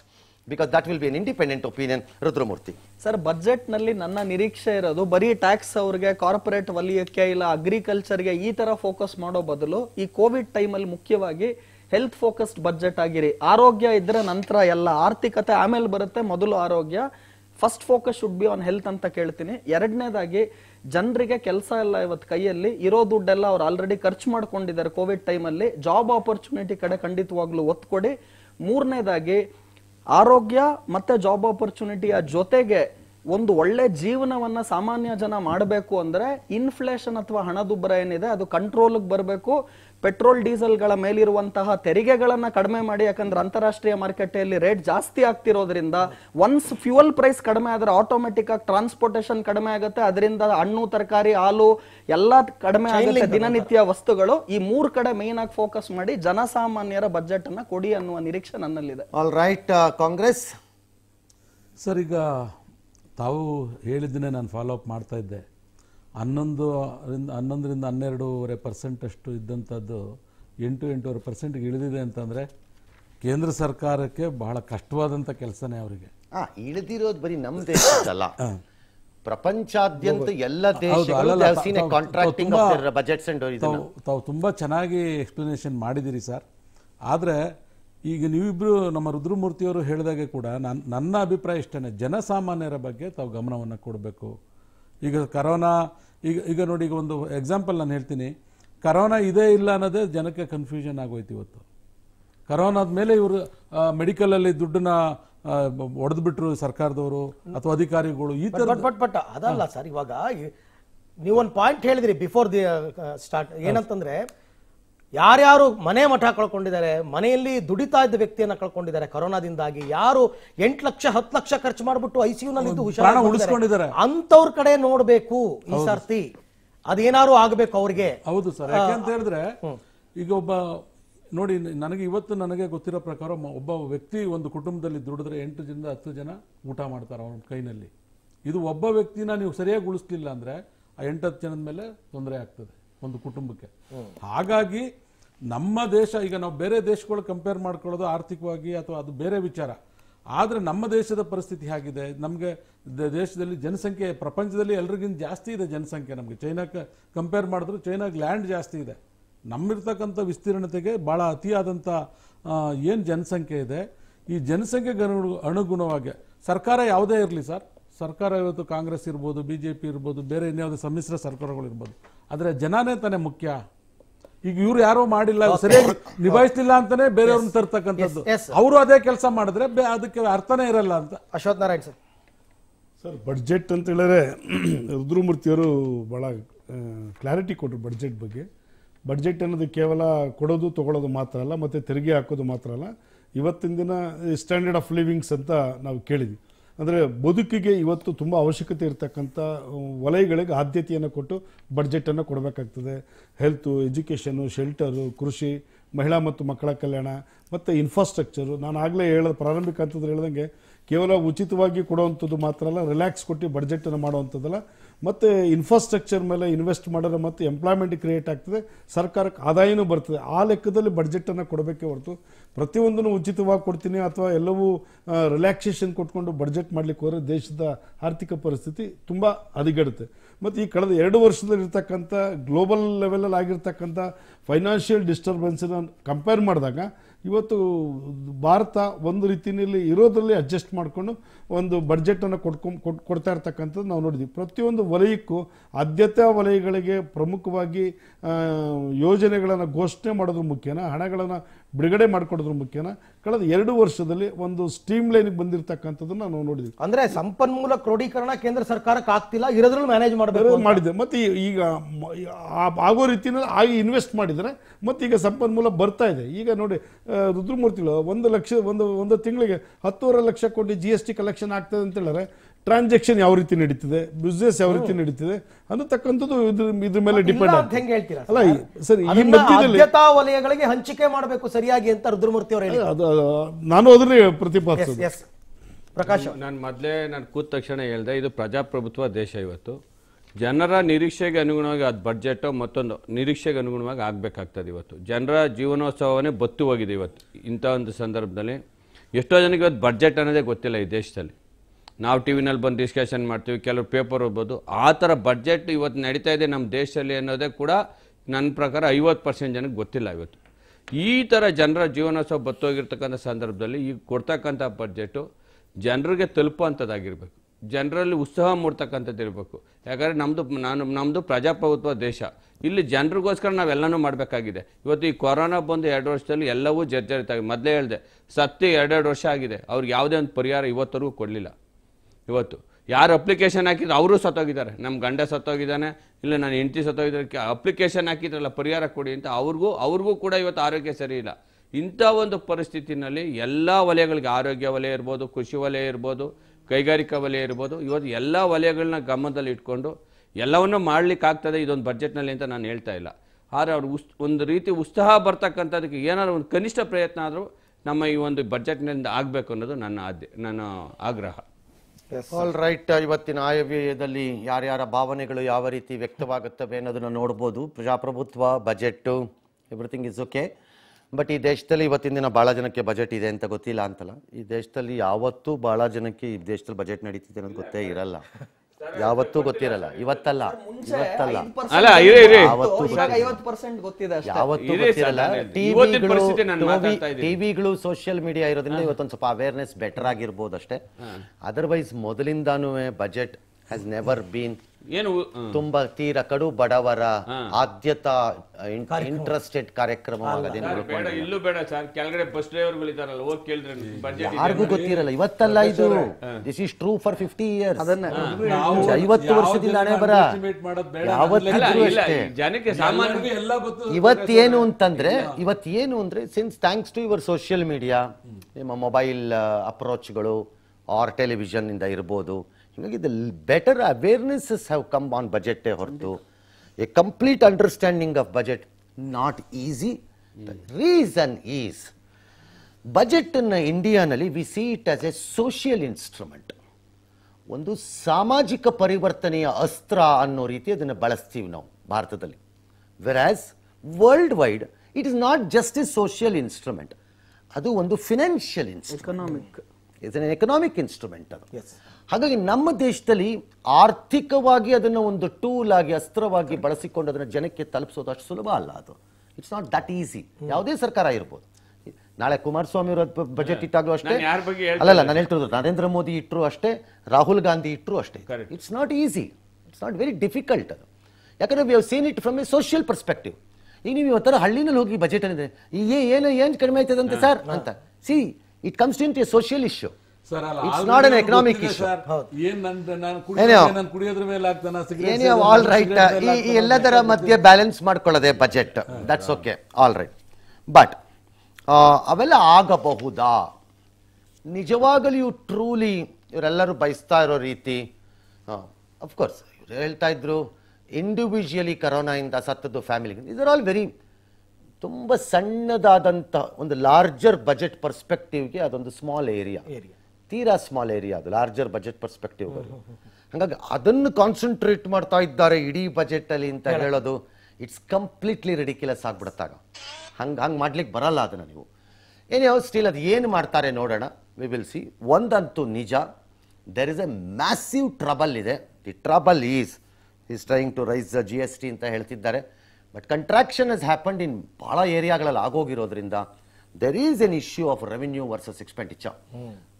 because that will be an independent opinion Rudramurthy sir budget ನಲ್ಲಿ ನನ್ನ ನಿರೀಕ್ಷೆ ಇರೋದು ಬರೀ ಟ್ಯಾಕ್ಸ್ ಅವ್ರಿಗೆ ಕಾರ್ಪೊರೇಟ್ ವಲಯಕ್ಕೆ ಇಲ್ಲ ಅಗ್ರಿಕಲ್ಚರ್ಗೆ ಈ ತರ ಫೋಕಸ್ ಮಾಡೋ ಬದಲು ಈ ಕೋವಿಡ್ ಟೈಮ್ ಅಲ್ಲಿ ಮುಖ್ಯವಾಗಿ ಹೆಲ್ತ್ ಫೋಕಸ್ಡ್ ಬಜೆಟ್ ಆಗಿರಿ ಆರೋಗ್ಯ ಇದ್ರೆ ನಂತರ ಎಲ್ಲ ಆರ್ಥಿಕತೆ ಆಮೇಲೆ ಬರುತ್ತೆ ಮೊದಲು ಆರೋಗ್ಯ first focus should be on health ಅಂತ ಕೇಳ್ತೀನಿ ಎರಡನೇದಾಗಿ ಜನರಿಗೆ ಕೆಲಸ ಎಲ್ಲ ಇವತ್ತು ಕೈಯಲ್ಲಿ ಇರೋ ದುಡ್ಡೆಲ್ಲ ಅವ್ರು ಆಲ್ರೆಡಿ ಖರ್ಚು ಮಾಡ್ಕೊಂಡಿದ್ದಾರೆ ಕೋವಿಡ್ ಟೈಮಲ್ಲಿ ಜಾಬ್ ಆಪರ್ಚುನಿಟಿ ಕಡೆ ಖಂಡಿತವಾಗ್ಲೂ ಒತ್ತುಕೊಡಿ ಮೂರನೇದಾಗಿ ಆರೋಗ್ಯ ಮತ್ತೆ ಜಾಬ್ ಆಪರ್ಚುನಿಟಿಯ ಜೊತೆಗೆ ಒಂದು ಒಳ್ಳೆ ಜೀವನವನ್ನ ಸಾಮಾನ್ಯ ಜನ ಮಾಡಬೇಕು ಅಂದ್ರೆ ಇನ್ಫ್ಲೇಷನ್ ಅಥವಾ ಹಣದುಬ್ಬರ ಏನಿದೆ ಅದು ಕಂಟ್ರೋಲ್ಗೆ ಬರಬೇಕು ಪೆಟ್ರೋಲ್ ಡೀಸೆಲ್ಗಳ ಮೇಲಿರುವಂತಹ ತೆರಿಗೆಗಳನ್ನು ಕಡಿಮೆ ಮಾಡಿ ಯಾಕಂದ್ರೆ ಅಂತಾರಾಷ್ಟ್ರೀಯ ಮಾರುಕಟ್ಟೆಯಲ್ಲಿ ರೇಟ್ ಜಾಸ್ತಿ ಆಗ್ತಿರೋದ್ರಿಂದ ಒನ್ಸ್ ಫ್ಯೂಯಲ್ ಪ್ರೈಸ್ ಕಡಿಮೆ ಆದರೆ ಆಟೋಮೆಟಿಕ್ ಆಗಿ ಟ್ರಾನ್ಸ್ಪೋರ್ಟೇಷನ್ ಕಡಿಮೆ ಆಗುತ್ತೆ ಅದರಿಂದ ಹಣ್ಣು ತರಕಾರಿ ಹಾಲು ಎಲ್ಲ ಕಡಿಮೆ ಆಗುತ್ತೆ ದಿನನಿತ್ಯ ವಸ್ತುಗಳು ಈ ಮೂರು ಕಡೆ ಮೇನ್ ಆಗಿ ಫೋಕಸ್ ಮಾಡಿ ಜನಸಾಮಾನ್ಯರ ಬಜೆಟ್ ಅನ್ನ ಕೊಡಿ ಅನ್ನುವ ನಿರೀಕ್ಷೆ ನನ್ನಲ್ಲಿದೆ ಆಲ್ ರೈಟ್ ಕಾಂಗ್ರೆಸ್ ಸರ್ ಈಗ ತಾವು ಹೇಳಿದ್ದನ್ನೇ ನಾನು ಫಾಲೋ ಅಪ್ ಮಾಡ್ತಾ ಇದ್ದೆ ಹನ್ನೊಂದು ಹನ್ನೊಂದರಿಂದ ಹನ್ನೆರಡೂವರೆ ಅಷ್ಟು ಇದ್ದಂಥದ್ದು ಎಂಟು ಎಂಟೂವರೆ ಪರ್ಸೆಂಟ್ಗೆ ಇಳಿದಿದೆ ಅಂತಂದರೆ ಕೇಂದ್ರ ಸರ್ಕಾರಕ್ಕೆ ಬಹಳ ಕಷ್ಟವಾದಂಥ ಕೆಲಸನೇ ಅವರಿಗೆ ಇಳಿದಿರೋದು ಬರೀ ನಮ್ಮ ದೇಶದಲ್ಲ ಪ್ರಪಂಚಾದ್ಯಂತ ಎಲ್ಲ ತಾವು ತುಂಬ ಚೆನ್ನಾಗಿ ಎಕ್ಸ್ಪ್ಲನೇಷನ್ ಮಾಡಿದ್ದೀರಿ ಸರ್ ಆದರೆ ಈಗ ನೀವಿಬ್ಬರು ನಮ್ಮ ರುದ್ರಮೂರ್ತಿಯವರು ಹೇಳಿದಾಗೆ ಕೂಡ ನನ್ನ ನನ್ನ ಅಭಿಪ್ರಾಯ ಇಷ್ಟೇ ಜನಸಾಮಾನ್ಯರ ಬಗ್ಗೆ ತಾವು ಗಮನವನ್ನು ಕೊಡಬೇಕು ಈಗ ಕರೋನಾ ಈಗ ಈಗ ನೋಡಿ ಈಗ ಒಂದು ಎಕ್ಸಾಂಪಲ್ ನಾನು ಹೇಳ್ತೀನಿ ಕರೋನಾ ಇದೇ ಇಲ್ಲ ಅನ್ನೋದೇ ಜನಕ್ಕೆ ಕನ್ಫ್ಯೂಷನ್ ಆಗೋಯ್ತು ಇವತ್ತು ಕರೋನಾದ ಮೇಲೆ ಇವರು ಮೆಡಿಕಲಲ್ಲಿ ದುಡ್ಡನ್ನ ಬಿಟ್ರು ಸರ್ಕಾರದವರು ಅಥವಾ ಅಧಿಕಾರಿಗಳು ಈ ಥರ ಬಟ್ ಬಟ್ ಅದಲ್ಲ ಸರ್ ಇವಾಗ ನೀವೊಂದು ಪಾಯಿಂಟ್ ಹೇಳಿದ್ರಿ ಬಿಫೋರ್ ದಿ ಸ್ಟಾರ್ಟ್ ಏನಂತಂದ್ರೆ ಯಾರ್ಯಾರು ಮನೆ ಮಠ ಕಳ್ಕೊಂಡಿದ್ದಾರೆ ಮನೆಯಲ್ಲಿ ದುಡಿತಾ ಇದ್ದ ವ್ಯಕ್ತಿಯನ್ನ ಕಳ್ಕೊಂಡಿದ್ದಾರೆ ಕೊರೋನಾದಿಂದಾಗಿ ಯಾರು ಎಂಟು ಲಕ್ಷ ಹತ್ತು ಲಕ್ಷ ಖರ್ಚು ಮಾಡಿಬಿಟ್ಟು ಐ ಸಿ ನಲ್ಲಿ ಅಂತವ್ರ ಕಡೆ ನೋಡಬೇಕು ಈ ಸರ್ತಿ ಅದೇನಾರು ಆಗಬೇಕು ಅವ್ರಿಗೆ ಹೌದು ಸರ್ ಅಂತ ಹೇಳಿದ್ರೆ ಈಗ ಒಬ್ಬ ನೋಡಿ ನನಗೆ ಇವತ್ತು ನನಗೆ ಗೊತ್ತಿರೋ ಪ್ರಕಾರ ಒಬ್ಬ ವ್ಯಕ್ತಿ ಒಂದು ಕುಟುಂಬದಲ್ಲಿ ದುಡಿದ್ರೆ ಎಂಟು ಜನ ಹತ್ತು ಜನ ಊಟ ಮಾಡ್ತಾರೆ ಅವ್ರ ಕೈನಲ್ಲಿ ಇದು ಒಬ್ಬ ವ್ಯಕ್ತಿನ ನೀವು ಸರಿಯಾಗಿ ಉಳಿಸ್ಲಿಲ್ಲ ಅಂದ್ರೆ ಆ ಎಂಟತ್ತು ಜನದ ಮೇಲೆ ತೊಂದರೆ ಆಗ್ತದೆ ಒಂದು ಕುಟುಂಬಕ್ಕೆ ಹಾಗಾಗಿ ನಮ್ಮ ದೇಶ ಈಗ ನಾವು ಬೇರೆ ದೇಶಗಳು ಕಂಪೇರ್ ಮಾಡ್ಕೊಳ್ಳೋದು ಆರ್ಥಿಕವಾಗಿ ಅಥವಾ ಅದು ಬೇರೆ ವಿಚಾರ ಆದರೆ ನಮ್ಮ ದೇಶದ ಪರಿಸ್ಥಿತಿ ಹೇಗಿದೆ ನಮಗೆ ದೇಶದಲ್ಲಿ ಜನಸಂಖ್ಯೆ ಪ್ರಪಂಚದಲ್ಲಿ ಎಲ್ರಿಗಿಂತ ಜಾಸ್ತಿ ಇದೆ ಜನಸಂಖ್ಯೆ ನಮಗೆ ಚೈನಾಕ್ಕೆ ಕಂಪೇರ್ ಮಾಡಿದ್ರು ಚೈನಾಗೆ ಲ್ಯಾಂಡ್ ಜಾಸ್ತಿ ಇದೆ ನಮ್ಮಿರ್ತಕ್ಕಂಥ ವಿಸ್ತೀರ್ಣತೆಗೆ ಭಾಳ ಅತಿಯಾದಂಥ ಏನು ಜನಸಂಖ್ಯೆ ಇದೆ ಈ ಜನಸಂಖ್ಯೆಗೆ ಅನುಗುಣವಾಗಿ ಸರ್ಕಾರ ಯಾವುದೇ ಇರಲಿ ಸರ್ ಸರ್ಕಾರ ಇವತ್ತು ಕಾಂಗ್ರೆಸ್ ಇರ್ಬೋದು ಬಿ ಜೆ ಪಿ ಇರ್ಬೋದು ಬೇರೆ ಇನ್ಯಾವುದೇ ಸಮ್ಮಿಶ್ರ ಸರ್ಕಾರಗಳು ಇರ್ಬೋದು ಆದರೆ ಜನನೇ ತಾನೇ ಮುಖ್ಯ ಈಗ ಇವ್ರು ಯಾರು ಮಾಡಿಲ್ಲ ಸರಿಯಾಗಿ ನಿಭಾಯಿಸ್ಲಿಲ್ಲ ಅಂತಾನೆ ಬೇರೆಯವ್ರನ್ನ ತರ್ತಕ್ಕಂಥದ್ದು ಅವರು ಅದೇ ಕೆಲಸ ಮಾಡಿದ್ರೆ ಅದಕ್ಕೆ ಅರ್ಥನೇ ಇರಲ್ಲ ಅಂತ Ashwath Narayan sir sir budget ಅಂತ ಹೇಳಿದ್ರೆ ರುದ್ರಮೂರ್ತಿಯವರು ಭಾಳ ಕ್ಲಾರಿಟಿ ಕೊಟ್ಟರು ಬಡ್ಜೆಟ್ ಬಗ್ಗೆ ಬಡ್ಜೆಟ್ ಅನ್ನೋದು ಕೇವಲ ಕೊಡೋದು ತಗೊಳ್ಳೋದು ಮಾತ್ರ ಅಲ್ಲ ಮತ್ತು ತೆರಿಗೆ ಹಾಕೋದು ಮಾತ್ರ ಅಲ್ಲ ಇವತ್ತಿನ ದಿನ ಸ್ಟ್ಯಾಂಡರ್ಡ್ ಆಫ್ ಲಿವಿಂಗ್ಸ್ ಅಂತ ನಾವು ಕೇಳಿದ್ವಿ ಅಂದರೆ ಬದುಕಿಗೆ ಇವತ್ತು ತುಂಬ ಅವಶ್ಯಕತೆ ಇರತಕ್ಕಂಥ ವಲಯಗಳಿಗೆ ಆದ್ಯತೆಯನ್ನು ಕೊಟ್ಟು ಬಡ್ಜೆಟನ್ನು ಕೊಡಬೇಕಾಗ್ತದೆ ಹೆಲ್ತು ಎಜುಕೇಷನು ಶೆಲ್ಟರು ಕೃಷಿ ಮಹಿಳಾ ಮತ್ತು ಮಕ್ಕಳ ಕಲ್ಯಾಣ ಮತ್ತು ಇನ್ಫ್ರಾಸ್ಟ್ರಕ್ಚರು ನಾನು ಆಗಲೇ ಹೇಳ ಪ್ರಾರಂಭಿಕ ಹಂತದಲ್ಲಿ ಹೇಳ್ದಂಗೆ ಕೇವಲ ಉಚಿತವಾಗಿ ಕೊಡೋವಂಥದ್ದು ಮಾತ್ರ ಅಲ್ಲ ರಿಲ್ಯಾಕ್ಸ್ ಕೊಟ್ಟು ಬಡ್ಜೆಟನ್ನು ಮಾಡುವಂಥದ್ದಲ್ಲ ಮತ್ತು ಇನ್ಫ್ರಾಸ್ಟ್ರಕ್ಚರ್ ಮೇಲೆ ಇನ್ವೆಸ್ಟ್ ಮಾಡಿದ್ರೆ ಮತ್ತು ಎಂಪ್ಲಾಯ್ಮೆಂಟ್ ಕ್ರಿಯೇಟ್ ಆಗ್ತದೆ ಸರ್ಕಾರಕ್ಕೆ ಆದಾಯನೂ ಬರ್ತದೆ ಆ ಲೆಕ್ಕದಲ್ಲಿ ಬಡ್ಜೆಟನ್ನು ಕೊಡಬೇಕೇ ಹೊರತು ಪ್ರತಿಯೊಂದನ್ನು ಉಚಿತವಾಗಿ ಕೊಡ್ತೀನಿ ಅಥವಾ ಎಲ್ಲವೂ ರಿಲ್ಯಾಕ್ಸೇಷನ್ ಕೊಟ್ಕೊಂಡು ಬಡ್ಜೆಟ್ ಮಾಡಲಿಕ್ಕೆ ಹೋದರೆ ದೇಶದ ಆರ್ಥಿಕ ಪರಿಸ್ಥಿತಿ ತುಂಬ ಹದಗೆಡುತ್ತೆ ಮತ್ತು ಈ ಕಳೆದ ಎರಡು ವರ್ಷದಲ್ಲಿರ್ತಕ್ಕಂಥ ಗ್ಲೋಬಲ್ ಲೆವೆಲಲ್ಲಿ ಆಗಿರ್ತಕ್ಕಂಥ ಫೈನಾನ್ಷಿಯಲ್ ಡಿಸ್ಟರ್ಬೆನ್ಸನ್ನ ಕಂಪೇರ್ ಮಾಡಿದಾಗ ಇವತ್ತು ಭಾರತ ಒಂದು ರೀತಿಯಲ್ಲಿ ಇರೋದರಲ್ಲಿ ಅಡ್ಜಸ್ಟ್ ಮಾಡಿಕೊಂಡು ಒಂದು ಬಡ್ಜೆಟನ್ನು ಕೊಟ್ಕೊಂಡು ಕೊಟ್ ಕೊಡ್ತಾ ಇರ್ತಕ್ಕಂಥದ್ದು ನಾವು ನೋಡಿದ್ವಿ ಪ್ರತಿಯೊಂದು ವಲಯಕ್ಕೂ ಆದ್ಯತಾ ವಲಯಗಳಿಗೆ ಪ್ರಮುಖವಾಗಿ ಯೋಜನೆಗಳನ್ನು ಘೋಷಣೆ ಮಾಡೋದು ಮುಖ್ಯನ ಹಣಗಳನ್ನು ಬಿಡುಗಡೆ ಮಾಡಿಕೊಡೋದ್ರ ಮುಖ್ಯನ ಕಳೆದ ಎರಡು ವರ್ಷದಲ್ಲಿ ಒಂದು ಸ್ಟೀಮ್ ಲೈನ್ಗೆ ಬಂದಿರತಕ್ಕಂಥದ್ದನ್ನ ನಾವು ನೋಡಿದ್ವಿ ಅಂದರೆ ಸಂಪನ್ಮೂಲ ಕ್ರೋಢೀಕರಣ ಕೇಂದ್ರ ಸರ್ಕಾರಕ್ಕೆ ಆಗ್ತಿಲ್ಲ ಇರೋದ್ರಲ್ಲಿ ಮ್ಯಾನೇಜ್ ಮಾಡಬೇಕು ಮಾಡಿದೆ ಮತ್ತು ಈಗ ಆಗೋ ರೀತಿಯಲ್ಲಿ ಆಗಿ ಇನ್ವೆಸ್ಟ್ ಮಾಡಿದರೆ ಮತ್ತೆ ಈಗ ಸಂಪನ್ಮೂಲ ಬರ್ತಾ ಇದೆ ಈಗ ನೋಡಿ ರುದ್ರಮೂರ್ತಿಗಳು ಒಂದು ಲಕ್ಷ ಒಂದು ಒಂದು ತಿಂಗಳಿಗೆ ಹತ್ತುವರೆ ಲಕ್ಷ ಕೋಟಿ ಜಿ ಎಸ್ ಟಿ ಕಲೆಕ್ಷನ್ ಆಗ್ತದೆ ಅಂತ ಹೇಳಿದ್ರೆ ಟ್ರಾನ್ಸಾಕ್ಷನ್ ಯಾವ ರೀತಿ ನಡೀತಿದೆ ಬಿಸ್ನೆಸ್ ಯಾವ ರೀತಿ ನಡೀತಿದೆ ಅನ್ನತಕ್ಕಂಥದ್ದು ಇದ್ರ ಮೇಲೆ ಡಿಪೆಂಡ್ ಹೆಂಗೆ ಹೇಳ್ತೀರಾ ಅಲ್ಲ ಸರಿ ಈ ಮಧ್ಯದಲ್ಲಿ ವಲಯಗಳಿಗೆ ಹಂಚಿಕೆ ಮಾಡಬೇಕು ಸರಿಯಾಗಿ ಅಂತ ರುದ್ರಮೂರ್ತಿ ಅವರು ಅದು ನಾನು ಅದನ್ನೇ ಪ್ರತಿಪಾದಿಸಿದೆ ಪ್ರಕಾಶ್ ನಾನು ಮೊದಲೇ ನಾನು ಕೂತ ತಕ್ಷಣ ಹೇಳಿದೆ ಇದು ಪ್ರಜಾಪ್ರಭುತ್ವ ದೇಶ ಇವತ್ತು ಜನರ ನಿರೀಕ್ಷೆಗೆ ಅನುಗುಣವಾಗಿ ಅದು ಬಡ್ಜೆಟ್ ಮತ್ತೊಂದು ನಿರೀಕ್ಷೆಗೆ ಅನುಗುಣವಾಗಿ ಆಗಬೇಕಾಗ್ತದೆ ಇವತ್ತು ಜನರ ಜೀವನೋತ್ಸವನೇ ಬತ್ತು ಹೋಗಿದೆ ಇವತ್ತು ಇಂಥ ಒಂದು ಸಂದರ್ಭದಲ್ಲಿ ಎಷ್ಟೋ ಜನಕ್ಕೆ ಇವತ್ತು ಬಡ್ಜೆಟ್ ಅನ್ನೋದೇ ಗೊತ್ತಿಲ್ಲ ಈ ದೇಶದಲ್ಲಿ ನಾವು ಟಿ ವಿನಲ್ಲಿ ಬಂದು ಡಿಸ್ಕಷನ್ ಮಾಡ್ತೀವಿ ಕೆಲವರು ಪೇಪರ್ ಓದ್ಬೋದು ಆ ಥರ ಬಜೆಟ್ ಇವತ್ತು ನಡೀತಾ ಇದೆ ನಮ್ಮ ದೇಶದಲ್ಲಿ ಅನ್ನೋದೇ ಕೂಡ ನನ್ನ ಪ್ರಕಾರ ಐವತ್ತು ಪರ್ಸೆಂಟ್ ಜನಕ್ಕೆ ಗೊತ್ತಿಲ್ಲ ಇವತ್ತು ಈ ಥರ ಜನರ ಜೀವನೋತ್ಸವ ಬತ್ತೋಗಿರ್ತಕ್ಕಂಥ ಸಂದರ್ಭದಲ್ಲಿ ಈಗ ಕೊಡ್ತಕ್ಕಂಥ ಬಜೆಟು ಜನರಿಗೆ ತಲುಪುವಂಥದ್ದಾಗಿರಬೇಕು ಜನರಲ್ಲಿ ಉತ್ಸಾಹ ಮೂಡ್ತಕ್ಕಂಥದ್ದು ಇರಬೇಕು ಯಾಕಂದರೆ ನಮ್ಮದು ನಾನು ನಮ್ಮದು ಪ್ರಜಾಪ್ರಭುತ್ವ ದೇಶ ಇಲ್ಲಿ ಜನರಿಗೋಸ್ಕರ ನಾವೆಲ್ಲನೂ ಮಾಡಬೇಕಾಗಿದೆ ಇವತ್ತು ಈ ಕೊರೋನಾ ಬಂದು ಎರಡು ವರ್ಷದಲ್ಲಿ ಎಲ್ಲವೂ ಜರ್ಜರಿತಾಗಿ ಮೊದಲೇ ಹೇಳಿದೆ ಸತ್ತಿ ಎರಡೆರಡು ವರ್ಷ ಆಗಿದೆ ಅವ್ರಿಗೆ ಯಾವುದೇ ಒಂದು ಪರಿಹಾರ ಇವತ್ತರೆಗೂ ಕೊಡಲಿಲ್ಲ ಇವತ್ತು ಯಾರು ಅಪ್ಲಿಕೇಶನ್ ಹಾಕಿದ್ರು ಅವರು ಸತ್ತೋಗಿದ್ದಾರೆ ನಮ್ಮ ಗಂಡ ಸತ್ತೋಗಿದ್ದಾನೆ ಇಲ್ಲ ನಾನು ಹೆಂಡತಿ ಸತ್ತೋಗಿದ್ದಾರೆ ಅಪ್ಲಿಕೇಶನ್ ಹಾಕಿದ್ರಲ್ಲ ಪರಿಹಾರ ಕೊಡಿ ಅಂತ ಅವ್ರಿಗೂ ಅವ್ರಿಗೂ ಕೂಡ ಇವತ್ತು ಆರೋಗ್ಯ ಸರಿ ಇಲ್ಲ ಇಂಥ ಒಂದು ಪರಿಸ್ಥಿತಿನಲ್ಲಿ ಎಲ್ಲ ವಲಯಗಳಿಗೆ ಆರೋಗ್ಯ ವಲಯ ಇರ್ಬೋದು ಕೃಷಿ ವಲಯ ಇರ್ಬೋದು ಕೈಗಾರಿಕಾ ವಲಯ ಇರ್ಬೋದು ಇವತ್ತು ಎಲ್ಲ ವಲಯಗಳನ್ನ ಗಮನದಲ್ಲಿ ಇಟ್ಕೊಂಡು ಎಲ್ಲವನ್ನೂ ಆಗ್ತದೆ ಇದೊಂದು ಬಜೆಟ್ನಲ್ಲಿ ಅಂತ ನಾನು ಹೇಳ್ತಾ ಇಲ್ಲ ಆದರೆ ಅವ್ರು ಉಸ್ ಒಂದು ರೀತಿ ಉತ್ಸಾಹ ಬರ್ತಕ್ಕಂಥದಕ್ಕೆ ಏನಾದರೂ ಒಂದು ಕನಿಷ್ಠ ಪ್ರಯತ್ನ ಆದರೂ ನಮ್ಮ ಈ ಒಂದು ಬಜೆಟ್ನಿಂದ ಆಗಬೇಕು ಅನ್ನೋದು ನನ್ನ ಆದ್ಯ ನನ್ನ ಆಗ್ರಹ ಆಲ್ ರೈಟ್ ಇವತ್ತಿನ ಆಯವ್ಯಯದಲ್ಲಿ ಯಾರ್ಯಾರ ಭಾವನೆಗಳು ಯಾವ ರೀತಿ ವ್ಯಕ್ತವಾಗುತ್ತವೆ ಅನ್ನೋದನ್ನು ನೋಡ್ಬೋದು ಪ್ರಜಾಪ್ರಭುತ್ವ budget everything is okay but ಈ ದೇಶದಲ್ಲಿ ಇವತ್ತಿನ ದಿನ ಭಾಳ ಜನಕ್ಕೆ ಬಜೆಟ್ ಇದೆ ಅಂತ ಗೊತ್ತಿಲ್ಲ ಅಂತಲ್ಲ ಈ ದೇಶದಲ್ಲಿ ಯಾವತ್ತೂ ಭಾಳ ಜನಕ್ಕೆ ಈ ದೇಶದಲ್ಲಿ ಬಜೆಟ್ ನಡೀತಿದೆ ಅನ್ನೋದು ಗೊತ್ತೇ ಇರಲ್ಲ ಯಾವತ್ತೂ ಗೊತ್ತಿರಲ್ಲ ಇವತ್ತಲ್ಲ ಇವತ್ತಲ್ಲ ಅಲ್ಲ ಗೊತ್ತಿದೆ ಗೊತ್ತಿರಲ್ಲ ಟಿವಿಗಳು ಟಿವಿಗಳು ಸೋಷಿಯಲ್ ಮೀಡಿಯಾ ಇರೋದ್ರಿಂದ ಇವತ್ತೊಂದು ಸ್ವಲ್ಪ ಅವೇರ್ನೆಸ್ ಬೆಟರ್ ಆಗಿರ್ಬೋದು ಅಷ್ಟೇ ಅದರ್ವೈಸ್ ಮೊದಲಿಂದಾನು ಬಜೆಟ್ ಹ್ಯಾಸ್ ನೆವರ್ ಬೀನ್ ಏನು ತುಂಬಾ ತೀರ ಕಡು ಬಡವರ ಆದ್ಯತಾ ಇಂಟ್ರೆಸ್ಟೆಡ್ ಕಾರ್ಯಕ್ರಮ ಇಲ್ಲೂ ಬೇಡ ಸರ್ ಕೆಳಗಡೆ ಬಸ್ ಡ್ರೈವರ್ಗಳು ಇದಾರಲ್ಲ ಹೋಗಿ ಕೇಳಿದ್ರೆ ಯಾರಿಗೂ ಗೊತ್ತಿರಲ್ಲ ಇವತ್ತಲ್ಲ ಇದು this is true for fifty years ಅದನ್ನ ಐವತ್ತು ವರ್ಷದಿಂದ ಹಣೆ ಬರ ಯಾವತ್ತಿದ್ರು ಅಷ್ಟೇ ಜನಕ್ಕೆ ಸಾಮಾನ್ಯ ಇವತ್ತೇನು ಅಂತಂದ್ರೆ ಇವತ್ತೇನು ಅಂದ್ರೆ since thanks to your social media ನಿಮ್ಮ ಮೊಬೈಲ್ ಅಪ್ರೋಚ್ಗಳು ಆರ್ ಟೆಲಿವಿಷನ್ ಇಂದ ಇರ್ಬೋದು ಹಿಂಗಾಗಿ the better awarenesses have come on ಬಜೆಟ್ಟೇ ಹೊರತು a complete understanding of budget not easy reason is ಬಜೆಟ್ನ ಇಂಡಿಯಾನಲ್ಲಿ we see it as a social instrument ಒಂದು ಸಾಮಾಜಿಕ ಪರಿವರ್ತನೆಯ ಅಸ್ತ್ರ ಅನ್ನೋ ರೀತಿ ಅದನ್ನು ಬಳಸ್ತೀವಿ ನಾವು ಭಾರತದಲ್ಲಿ whereas worldwide it is not just a social instrument ಅದು ಒಂದು financial instrument economic is an economic instrument ಅದು ಹಾಗಾಗಿ ನಮ್ಮ ದೇಶದಲ್ಲಿ ಆರ್ಥಿಕವಾಗಿ ಅದನ್ನು ಒಂದು ಟೂಲ್ ಆಗಿ ಅಸ್ತ್ರವಾಗಿ ಬಳಸಿಕೊಂಡು ಅದನ್ನು ಜನಕ್ಕೆ ತಲುಪಿಸೋದು ಅಷ್ಟು ಸುಲಭ ಅಲ್ಲ ಅದು ಇಟ್ಸ್ ನಾಟ್ ದಟ್ ಈಸಿ ಯಾವುದೇ ಸರ್ಕಾರ ಇರ್ಬೋದು ನಾಳೆ ಕುಮಾರಸ್ವಾಮಿ ಅವರ ಬಜೆಟ್ ಇಟ್ಟಾಗಲೂ ಅಷ್ಟೇ ಅಲ್ಲಲ್ಲ ನಾನು ಹೇಳ್ತಿರೋದು ನರೇಂದ್ರ ಮೋದಿ ಇಟ್ಟರು ಅಷ್ಟೇ ರಾಹುಲ್ ಗಾಂಧಿ ಇಟ್ಟರು ಅಷ್ಟೇ it's not easy it's not very difficult ಅದು ಯಾಕಂದ್ರೆ we have seen it from a social perspective ಈಗ ನೀವು ಇವತ್ತರ ಹಳ್ಳಿನಲ್ಲಿ ಹೋಗಿ ಬಜೆಟ್ ಏನಿದೆ ಏನು ಏನು ಕಡಿಮೆ ಆಯ್ತದಂತೆ ಸರ್ ಅಂತ see it comes into a social issue it's not an economic issue ಏನು ಆಲ್ ರೈಟ್ ಈ ಎಲ್ಲದರ ಮಧ್ಯೆ ಬ್ಯಾಲೆನ್ಸ್ ಮಾಡ್ಕೊಳ್ಳೋದೆ budget that's okay all right but ಅವೆಲ್ಲ ಆಗಬಹುದಾ ನಿಜವಾಗಲಿಯೂ ಟ್ರೂಲಿ ಇವರೆಲ್ಲರೂ ಬಯಸ್ತಾ ಇರೋ ರೀತಿ ಅಫ್ಕೋರ್ಸ್ ಇವ್ರು ಹೇಳ್ತಾ ಇದ್ರು ಇಂಡಿವಿಜುವಲಿ ಕರೋನಾಯಿಂದ ಸತ್ತದ್ದು ಇಸ್ ಇದರ್ ಆಲ್ ವೆರಿ ತುಂಬ ಸಣ್ಣದಾದಂಥ ಒಂದು ಲಾರ್ಜರ್ ಬಜೆಟ್ ಪರ್ಸ್ಪೆಕ್ಟಿವ್ಗೆ ಅದೊಂದು ಸ್ಮಾಲ್ ಏರಿಯಾ ಏರಿಯಾ ತೀರಾ ಸ್ಮಾಲ್ ಏರಿಯಾ ಅದು ಲಾರ್ಜರ್ ಬಜೆಟ್ ಪರ್ಸ್ಪೆಕ್ಟಿವ್ ಹಾಗಾಗಿ ಅದನ್ನು ಕಾನ್ಸಂಟ್ರೇಟ್ ಮಾಡ್ತಾ ಇದ್ದಾರೆ ಇಡೀ ಅಲ್ಲಿ ಅಂತ ಹೇಳೋದು ಇಟ್ಸ್ ಕಂಪ್ಲೀಟ್ಲಿ ರೆಡಿಕ್ಯುಲಸ್ ಆಗ್ಬಿಡುತ್ತಾಗ ಹಂಗೆ ಹಂಗೆ ಮಾಡ್ಲಿಕ್ಕೆ ಬರಲ್ಲ ಅದನ್ನ ನೀವು ಏನೇ ಸ್ಟಿಲ್ ಅದು ಏನು ಮಾಡ್ತಾರೆ ನೋಡೋಣ ವಿ ವಿಲ್ ಸಿ ಒಂದಂತೂ ನಿಜ there is a massive trouble ಇದೆ the trouble is is trying to raise the G S T ಅಂತ ಹೇಳ್ತಿದ್ದಾರೆ but contraction is happened in ಭಾಳ ಏರಿಯಾಗಳಲ್ಲಿ ಆಗೋಗಿರೋದ್ರಿಂದ there is an issue of revenue versus expenditure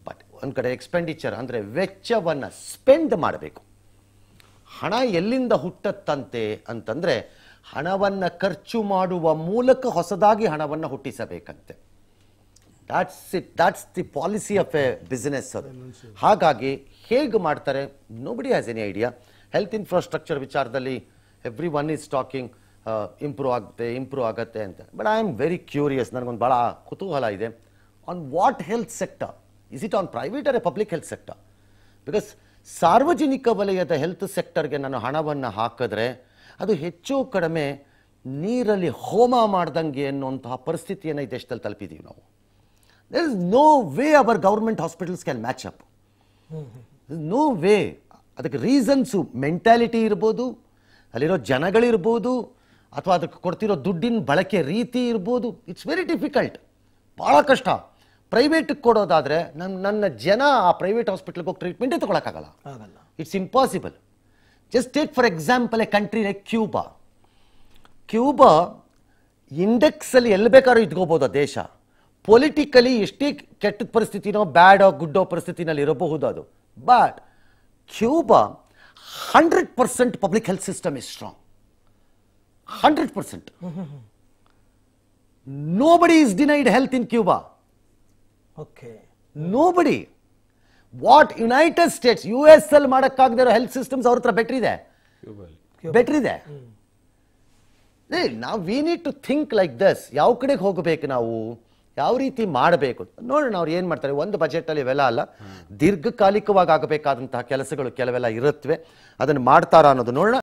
but ಒಂದು ಕಡೆ ಎಕ್ಸ್ಪೆಂಡಿಚರ್ ಅಂದರೆ ವೆಚ್ಚವನ್ನು ಸ್ಪೆಂಡ್ ಮಾಡಬೇಕು ಹಣ ಎಲ್ಲಿಂದ ಹುಟ್ಟತ್ತಂತೆ ಅಂತಂದರೆ ಹಣವನ್ನು ಖರ್ಚು ಮಾಡುವ ಮೂಲಕ ಹೊಸದಾಗಿ ಹಣವನ್ನು ಹುಟ್ಟಿಸಬೇಕಂತೆ that's it that's the policy of a business ಅದು ಹಾಗಾಗಿ ಹೇಗೆ ಮಾಡ್ತಾರೆ nobody has any idea health infrastructure ವಿಚಾರದಲ್ಲಿ every one is talking improve ಆಗುತ್ತೆ ಇಂಪ್ರೂವ್ ಆಗುತ್ತೆ ಅಂತ but I am very curious ನನಗೊಂದು ಭಾಳ ಕುತೂಹಲ ಇದೆ on what health sector is it on private or a public health sector because ಸಾರ್ವಜನಿಕ ವಲಯದ ಹೆಲ್ತ್ ಸೆಕ್ಟರ್ಗೆ ನಾನು ಹಣವನ್ನು ಹಾಕಿದ್ರೆ ಅದು ಹೆಚ್ಚು ಕಡಿಮೆ ನೀರಲ್ಲಿ ಹೋಮ ಮಾಡ್ದಂಗೆ ಅನ್ನುವಂತಹ ಪರಿಸ್ಥಿತಿಯನ್ನು ಈ ದೇಶದಲ್ಲಿ ತಲುಪಿದ್ದೀವಿ ನಾವು there is no way our government hospitals can match up no way ಅದಕ್ಕೆ ರೀಸನ್ಸು ಮೆಂಟ್ಯಾಲಿಟಿ ಇರ್ಬೋದು ಅಲ್ಲಿರೋ ಜನಗಳಿರ್ಬೋದು ಅಥವಾ ಅದಕ್ಕೆ ಕೊಡ್ತಿರೋ ದುಡ್ಡಿನ ಬಳಕೆ ರೀತಿ ಇರ್ಬೋದು ಇಟ್ಸ್ ವೆರಿ ಡಿಫಿಕಲ್ಟ್ ಭಾಳ ಕಷ್ಟ ಪ್ರೈವೇಟಿಗೆ ಕೊಡೋದಾದರೆ ನನ್ನ ನನ್ನ ಜನ ಆ ಪ್ರೈವೇಟ್ ಹಾಸ್ಪಿಟ್ಲ್ಗೆ ಹೋಗಿ ಟ್ರೀಟ್ಮೆಂಟೇ ತೊಗೊಳಕ್ಕಾಗಲ್ಲ ಆಗಲ್ಲ it's impossible just take for example a country like Cuba Cuba ಇಂಡೆಕ್ಸಲ್ಲಿ ಎಲ್ಲಿ ಬೇಕಾದ್ರೂ ಇದ್ಕೋಬೋದು ದೇಶ ಪೊಲಿಟಿಕಲಿ ಎಷ್ಟೇ ಕೆಟ್ಟ ಪರಿಸ್ಥಿತಿನೋ ಬ್ಯಾಡೋ ಗುಡ್ಡೋ ಪರಿಸ್ಥಿತಿನಲ್ಲಿ ಇರಬಹುದು ಅದು but Cuba hundred percent public health system is strong hundred percent nobody is denied health in Cuba nobody what United States U S ಅಲ್ಲಿ ಇರೋ ಹೆಲ್ತ್ ಸಿಸ್ಟಮ್ಸ್ ಅವ್ರ ಹತ್ರ ಬೆಟ್ರ್ ಇದೆ ಬೆಟರ್ ಇದೆ ನಾವು we need to think like this ಯಾವ ಕಡೆಗೆ ಹೋಗಬೇಕು ನಾವು ಯಾವ ರೀತಿ ಮಾಡಬೇಕು ನೋಡೋಣ ಅವ್ರು ಏನು ಮಾಡ್ತಾರೆ ಒಂದು ಬಜೆಟಲ್ಲಿ ಇವೆಲ್ಲ ಅಲ್ಲ ದೀರ್ಘಕಾಲಿಕವಾಗಿ ಆಗಬೇಕಾದಂತಹ ಕೆಲಸಗಳು ಕೆಲವೆಲ್ಲ ಇರುತ್ತವೆ ಅದನ್ನು ಮಾಡ್ತಾರ ಅನ್ನೋದು ನೋಡೋಣ